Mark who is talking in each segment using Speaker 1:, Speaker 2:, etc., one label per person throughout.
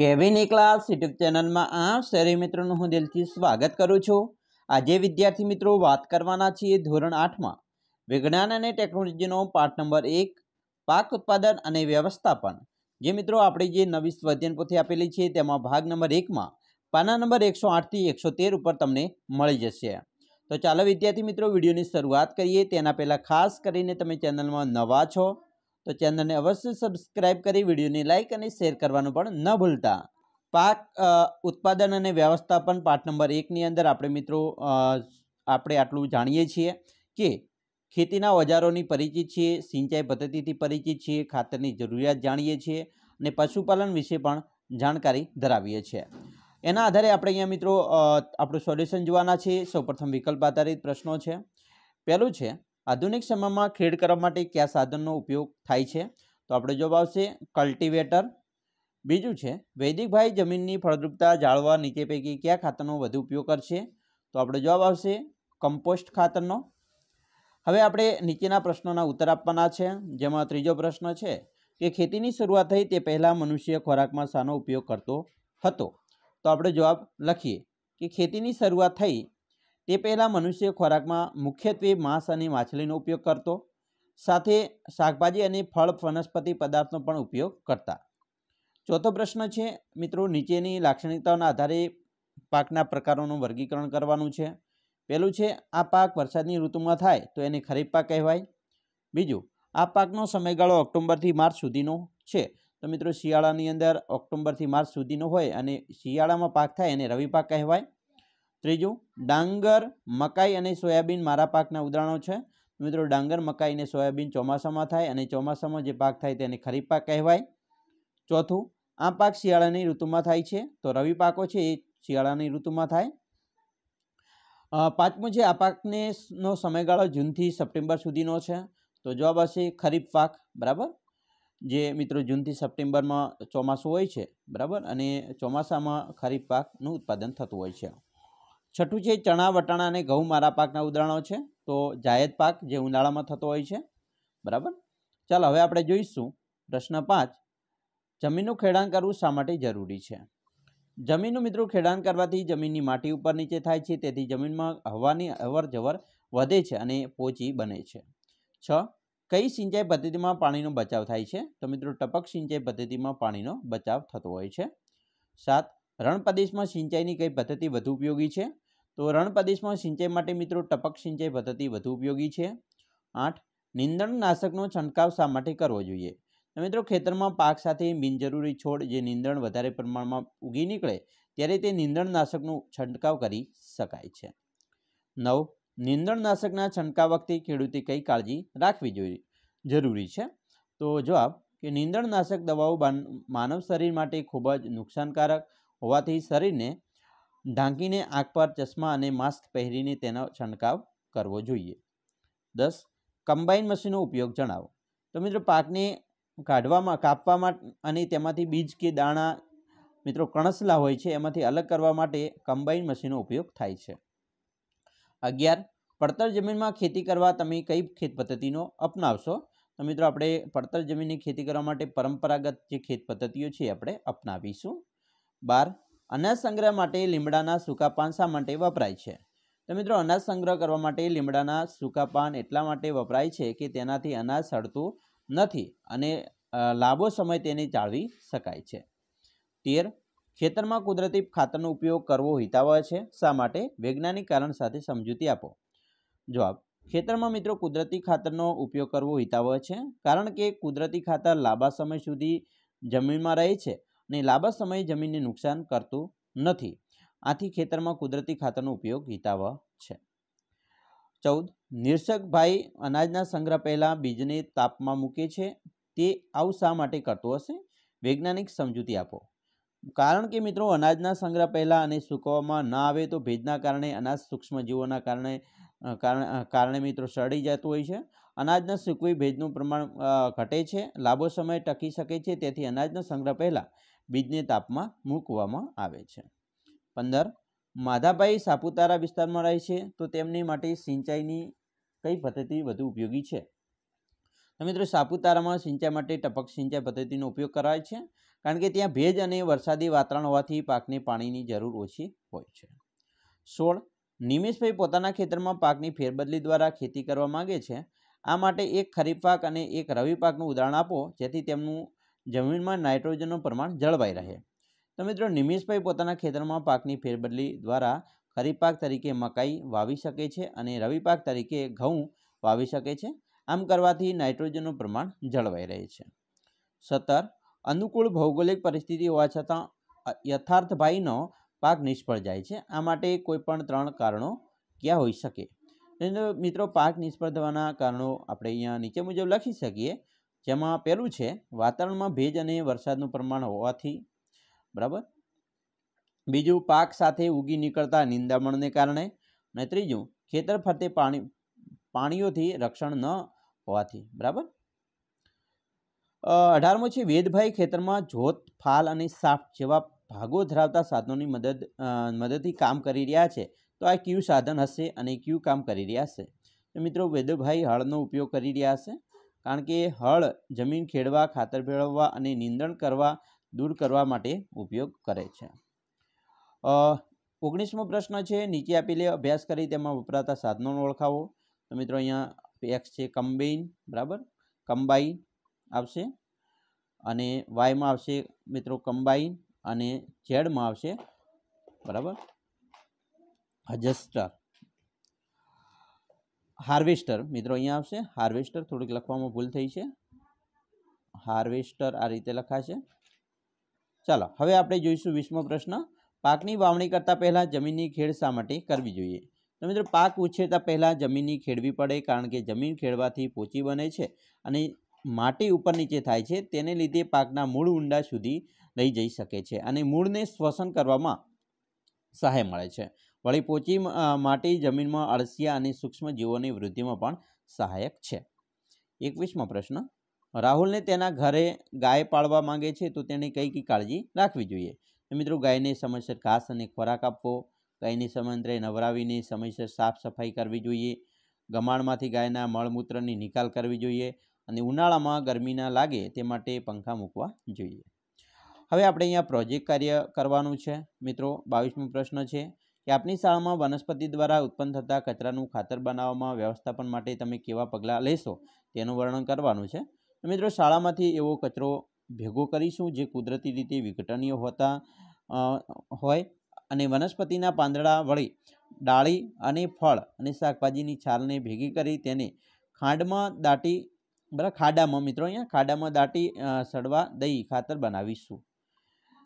Speaker 1: કેવિની class YouTube ચેનલમાં આ શહેરી મિત્રોનું હું દિલથી સ્વાગત કરું છું આજે વિદ્યાર્થી મિત્રો વાત કરવાના છીએ ધોરણ આઠમાં વિજ્ઞાન અને ટેકનોલોજીનો પાઠ નંબર એક પાક ઉત્પાદન અને વ્યવસ્થાપન જે મિત્રો આપણે જે નવી સ્વાધ્યન પોથી આપેલી છે તેમાં ભાગ નંબર એકમાં પાના નંબર એકસો આઠથી એકસો તેર ઉપર તમને મળી જશે તો ચાલો વિદ્યાર્થી મિત્રો વિડીયોની શરૂઆત કરીએ તેના પહેલાં ખાસ કરીને તમે ચેનલમાં નવા છો તો ચેનલને અવશ્ય સબસ્ક્રાઇબ કરી વિડીયોને લાઇક અને શેર કરવાનું પણ ન ભૂલતા પાક ઉત્પાદન અને વ્યવસ્થાપન પાઠ નંબર એકની અંદર આપણે મિત્રો આપણે આટલું જાણીએ છીએ કે ખેતીના ઓજારોની પરિચિત છીએ સિંચાઈ પદ્ધતિથી પરિચિત છીએ ખાતરની જરૂરિયાત જાણીએ છીએ અને પશુપાલન વિશે પણ જાણકારી ધરાવીએ છીએ એના આધારે આપણે અહીંયા મિત્રો આપણું સોલ્યુશન જોવાના છીએ સૌપ્રથમ વિકલ્પ આધારિત પ્રશ્નો છે પહેલું છે આધુનિક શામમાં ખેડ કરવા માટે કયા સાધનનો ઉપયોગ થાય છે તો આપણો જવાબ આવશે કલ્ટીવેટર બીજું છે વૈદિક ભાઈ જમીનની ફળદ્રુપતા જાળવવા નીકે પેગી કયા ખાતરનો વધુ ઉપયોગ કર છે તો આપણો જવાબ આવશે કમ્પોસ્ટ ખાતરનો હવે આપણે નીચેના પ્રશ્નોના ઉત્તર આપવાના છે જેમાં ત્રીજો પ્રશ્ન છે કે ખેતીની શરૂઆત થઈ તે પહેલા મનુષ્ય ખોરાકમાં સાનો ઉપયોગ કરતો હતો તો આપણો જવાબ લખીએ કે ખેતીની શરૂઆત થઈ તે પહેલાં મનુષ્ય ખોરાકમાં મુખ્યત્વે માંસ અને માછલીનો ઉપયોગ કરતો સાથે શાકભાજી અને ફળ વનસ્પતિ પદાર્થનો પણ ઉપયોગ કરતા ચોથો પ્રશ્ન છે મિત્રો નીચેની લાક્ષણિકતાઓના આધારે પાકના પ્રકારોનું વર્ગીકરણ કરવાનું છે પહેલું છે આ પાક વરસાદની ઋતુમાં થાય તો એને ખરીફ પાક કહેવાય બીજું આ પાકનો સમયગાળો ઓક્ટોબરથી માર્ચ સુધીનો છે તો મિત્રો શિયાળાની અંદર ઓક્ટોબરથી માર્ચ સુધીનો હોય અને શિયાળામાં પાક થાય એને રવિ પાક કહેવાય ત્રીજું ડાંગર મકાઈ અને સોયાબીન મારા પાકના ઉદાહરણો છે મિત્રો ડાંગર મકાઈ અને સોયાબીન ચોમાસામાં થાય અને ચોમાસામાં જે પાક થાય તેને ખરીફ પાક કહેવાય ચોથું આ પાક શિયાળાની ઋતુમાં થાય છે તો રવિ પાકો છે એ શિયાળાની ઋતુમાં થાય પાંચમું છે આ પાકને નો સમયગાળો જૂનથી સપ્ટેમ્બર સુધીનો છે તો જવાબ હશે ખરીફ પાક બરાબર જે મિત્રો જૂનથી સપ્ટેમ્બરમાં ચોમાસું હોય છે બરાબર અને ચોમાસામાં ખરીફ પાકનું ઉત્પાદન થતું હોય છે છઠ્ઠું છે ચણા વટાણા અને ઘઉં મારા પાકના ઉદાહરણો છે તો જાયદ પાક જે ઉનાળામાં થતો હોય છે બરાબર ચાલો હવે આપણે જોઈશું પ્રશ્ન પાંચ જમીનનું ખેડાણ કરવું શા માટે જરૂરી છે જમીનનું મિત્રો ખેડાણ કરવાથી જમીનની માટી ઉપર નીચે થાય છે તેથી જમીનમાં હવાની અવર જવર વધે છે અને પોચી બને છે છ કઈ સિંચાઈ પદ્ધતિમાં પાણીનો બચાવ થાય છે તો મિત્રો ટપક સિંચાઈ પદ્ધતિમાં પાણીનો બચાવ થતો હોય છે સાત રણ પ્રદેશમાં સિંચાઈની કઈ પદ્ધતિ વધુ ઉપયોગી છે તો રણ સિંચાઈ માટે મિત્રો ટપક સિંચાઈ પદ્ધતિ વધુ ઉપયોગી છે આઠ નિંદણનાશકનો છંટકાવ શા માટે કરવો જોઈએ મિત્રો ખેતરમાં પાક સાથે બિનજરૂરી છોડ જે નિંદણ વધારે પ્રમાણમાં ઉગી નીકળે ત્યારે તે નીંદણનાશકનો છંટકાવ કરી શકાય છે નવ નિંદણનાશકના છંટકાવ વખતે ખેડૂતે કઈ કાળજી રાખવી જોઈએ જરૂરી છે તો જવાબ કે નિંદણનાશક દવાઓ માનવ શરીર માટે ખૂબ જ નુકસાનકારક હોવાથી શરીરને ઢાંકીને આંખ પર ચશ્મા અને માસ્ક પહેરીને તેનો છંટકાવ કરવો જોઈએ દસ કમ્બાઈન મશીનનો ઉપયોગ જણાવો તો મિત્રો પાકને કાઢવામાં કાપવામાં અને તેમાંથી બીજ કે દાણા મિત્રો કણસલા હોય છે એમાંથી અલગ કરવા માટે કમ્બાઈન મશીનનો ઉપયોગ થાય છે અગિયાર પડતર જમીનમાં ખેતી કરવા તમે કઈ ખેત પદ્ધતિનો અપનાવશો તો મિત્રો આપણે પડતર જમીનની ખેતી કરવા માટે પરંપરાગત જે ખેત પદ્ધતિઓ છે એ આપણે અપનાવીશું બાર અનાજ સંગ્રહ માટે લીમડાના સૂકા પાન શા માટે વપરાય છે તો મિત્રો અનાજ સંગ્રહ કરવા માટે લીમડાના સૂકા પાન એટલા માટે વપરાય છે કે તેનાથી અનાજ સડતું નથી અને લાંબો સમય તેને જાળવી શકાય છે તેર ખેતરમાં કુદરતી ખાતરનો ઉપયોગ કરવો હિતાવહ છે શા માટે વૈજ્ઞાનિક કારણ સાથે સમજૂતી આપો જવાબ ખેતરમાં મિત્રો કુદરતી ખાતરનો ઉપયોગ કરવો હિતાવહ છે કારણ કે કુદરતી ખાતર લાંબા સમય સુધી જમીનમાં રહે છે ને લાંબા સમયે જમીનને નુકસાન કરતું નથી આથી ખેતરમાં કુદરતી ખાતરનો ઉપયોગ હિતાવહ છે ચૌદ નિર્ષકભાઈ અનાજના સંગ્રહ પહેલાં બીજને તાપમાં મૂકે છે તે આવું શા માટે કરતો હશે વૈજ્ઞાનિક સમજૂતી આપો કારણ કે મિત્રો અનાજના સંગ્રહ પહેલાં અને સૂકવવામાં ના આવે તો ભેજના કારણે અનાજ સૂક્ષ્મજીવોના કારણે કારણે મિત્રો સડી જતું હોય છે અનાજના સૂકવી ભેજનું પ્રમાણ ઘટે છે લાંબો સમય ટકી શકે છે તેથી અનાજના સંગ્રહ પહેલાં બીજને તાપમાં મૂકવામાં આવે છે પંદર માધાભાઈ સાપુતારા વિસ્તારમાં રહે છે તો તેમની માટે સિંચાઈની કઈ પદ્ધતિ વધુ ઉપયોગી છે તો મિત્રો સાપુતારામાં સિંચાઈ માટે ટપક સિંચાઈ પદ્ધતિનો ઉપયોગ કરાય છે કારણ કે ત્યાં ભેજ અને વરસાદી વાતાવરણ હોવાથી પાકને પાણીની જરૂર ઓછી હોય છે સોળ નિમિષભાઈ પોતાના ખેતરમાં પાકની ફેરબદલી દ્વારા ખેતી કરવા માગે છે આ માટે એક ખરીફ પાક અને એક રવિ પાકનું ઉદાહરણ આપો જેથી તેમનું જમીનમાં નાઇટ્રોજનનું પ્રમાણ જળવાઈ રહે તો મિત્રો નિમિષભાઈ પોતાના ખેતરમાં પાકની ફેરબદલી દ્વારા ખરીફ પાક તરીકે મકાઈ વાવી શકે છે અને રવિ પાક તરીકે ઘઉં વાવી શકે છે આમ કરવાથી નાઇટ્રોજનનું પ્રમાણ જળવાઈ રહે છે સત્તર અનુકૂળ ભૌગોલિક પરિસ્થિતિ હોવા છતાં યથાર્થ ભાઈનો પાક નિષ્ફળ જાય છે આ માટે કોઈપણ ત્રણ કારણો ક્યાં હોઈ શકે મિત્રો પાક નિષ્ફળ થવાના કારણો આપણે અહીંયા નીચે મુજબ લખી શકીએ જેમાં પહેલું છે વાતાવરણમાં ભેજ અને વરસાદનું પ્રમાણ હોવાથી બરાબર બીજું પાક સાથે ઉગી નીકળતા નિંદામણને કારણે અને ત્રીજું ખેતર ફરતે પાણી પાણીઓથી રક્ષણ ન હોવાથી બરાબર અઢારમો છે વેદભાઈ ખેતરમાં જોત ફાલ અને સાફ જેવા ભાગો ધરાવતા સાધનોની મદદ મદદથી કામ કરી રહ્યા છે તો આ ક્યુ સાધન હશે અને ક્યુ કામ કરી રહ્યા હશે તો મિત્રો વેદભાઈ હળનો ઉપયોગ કરી રહ્યા હશે કારણ કે હળ જમીન ખેડવા ખાતર ભેળવવા અને નીંદણ કરવા દૂર કરવા માટે ઉપયોગ કરે છે ઓગણીસમો પ્રશ્ન છે નીચે આપેલી અભ્યાસ કરી તેમાં વપરાતા સાધનોને ઓળખાવો તો મિત્રો અહીંયા એક્સ છે કમ્બેઇન બરાબર કમ્બાઈન આવશે અને વાયમાં આવશે મિત્રો કમ્બાઈન અને ઝેડમાં આવશે બરાબર હજસ્ટર હાર્વેસ્ટર મિત્રો અહીંયા આવશે હાર્વેસ્ટર થોડીક લખવામાં ભૂલ થઈ છે હાર્વેસ્ટર આ રીતે લખાશે ચાલો હવે આપણે જોઈશું વીસમો પ્રશ્ન પાકની વાવણી કરતાં પહેલાં જમીનની ખેડ શા માટે કરવી જોઈએ તો મિત્રો પાક ઉછેરતા પહેલાં જમીનની ખેડવી પડે કારણ કે જમીન ખેડવાથી પોચી બને છે અને માટી ઉપર નીચે થાય છે તેને લીધે પાકના મૂળ ઊંડા સુધી લઈ જઈ શકે છે અને મૂળને શ્વસન કરવામાં સહાય મળે છે વળી પોચી માટી જમીનમાં અળસિયા અને સૂક્ષ્મજીવોની વૃદ્ધિમાં પણ સહાયક છે એકવીસમો પ્રશ્ન રાહુલને તેના ઘરે ગાય પાળવા માંગે છે તો તેણે કઈ કઈ કાળજી રાખવી જોઈએ મિત્રો ગાયને સમયસર ઘાસ અને ખોરાક આપવો ગાયની સમંતરે નવરાવીને સમયસર સાફ સફાઈ કરવી જોઈએ ગમાણમાંથી ગાયના મળમૂત્રની નિકાલ કરવી જોઈએ અને ઉનાળામાં ગરમી ના લાગે તે માટે પંખા મૂકવા જોઈએ હવે આપણે અહીંયા પ્રોજેક્ટ કાર્ય કરવાનું છે મિત્રો બાવીસમો પ્રશ્ન છે કે આપની શાળામાં વનસ્પતિ દ્વારા ઉત્પન્ન થતા કચરાનું ખાતર બનાવવામાં વ્યવસ્થાપન માટે તમે કેવા પગલાં લેશો તેનું વર્ણન કરવાનું છે મિત્રો શાળામાંથી એવો કચરો ભેગો કરીશું જે કુદરતી રીતે વિઘટનીય હોતા હોય અને વનસ્પતિના પાંદડા વળી ડાળી અને ફળ અને શાકભાજીની છાલને ભેગી કરી તેને ખાંડમાં દાટી બરાબર ખાડામાં મિત્રો અહીંયા ખાડામાં દાટી સડવા દઈ ખાતર બનાવીશું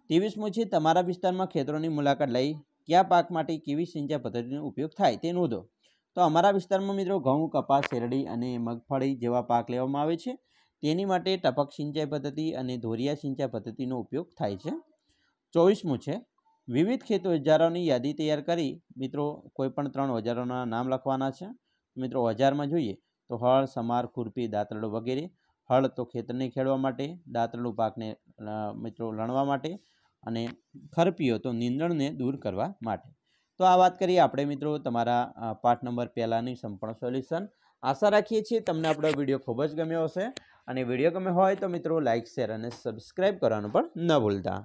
Speaker 1: ત્રેવીસમું છે તમારા વિસ્તારમાં ખેતરોની મુલાકાત લઈ કયા પાક માટે કેવી સિંચાઈ પદ્ધતિનો ઉપયોગ થાય તે નોંધો તો અમારા વિસ્તારમાં મિત્રો ઘઉં કપાસ શેરડી અને મગફળી જેવા પાક લેવામાં આવે છે તેની માટે ટપક સિંચાઈ પદ્ધતિ અને ધોરિયા સિંચાઈ પદ્ધતિનો ઉપયોગ થાય છે ચોવીસમું છે વિવિધ ખેત ઓજારોની યાદી તૈયાર કરી મિત્રો કોઈપણ ત્રણ ઓજારોના નામ લખવાના છે મિત્રો ઓજારમાં જોઈએ તો હળ સમાર ખુરપી દાંતરડું વગેરે હળ તો ખેતરને ખેડવા માટે દાંતરડું પાકને મિત્રો લણવા માટે અને ખરપીઓ તો નીંદણને દૂર કરવા માટે તો આ વાત કરીએ આપણે મિત્રો તમારા પાઠ નંબર પહેલાંની સંપૂર્ણ સોલ્યુશન આશા રાખીએ છીએ તમને આપણો વિડીયો ખૂબ જ ગમ્યો હશે અને વિડીયો ગમે હોય તો મિત્રો લાઇક શેર અને સબસ્ક્રાઈબ કરવાનું પણ ન ભૂલતા